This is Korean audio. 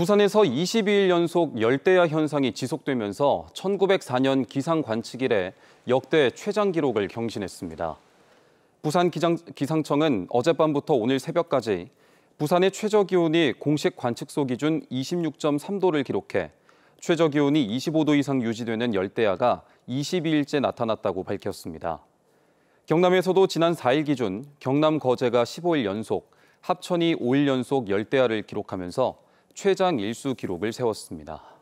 부산에서 22일 연속 열대야 현상이 지속되면서 1904년 기상 관측 이래 역대 최장 기록을 경신했습니다. 부산 기장, 기상청은 어젯밤부터 오늘 새벽까지 부산의 최저 기온이 공식 관측소 기준 26.3도를 기록해 최저 기온이 25도 이상 유지되는 열대야가 22일째 나타났다고 밝혔습니다. 경남에서도 지난 4일 기준 경남 거제가 15일 연속, 합천이 5일 연속 열대야를 기록하면서 최장 일수 기록을 세웠습니다.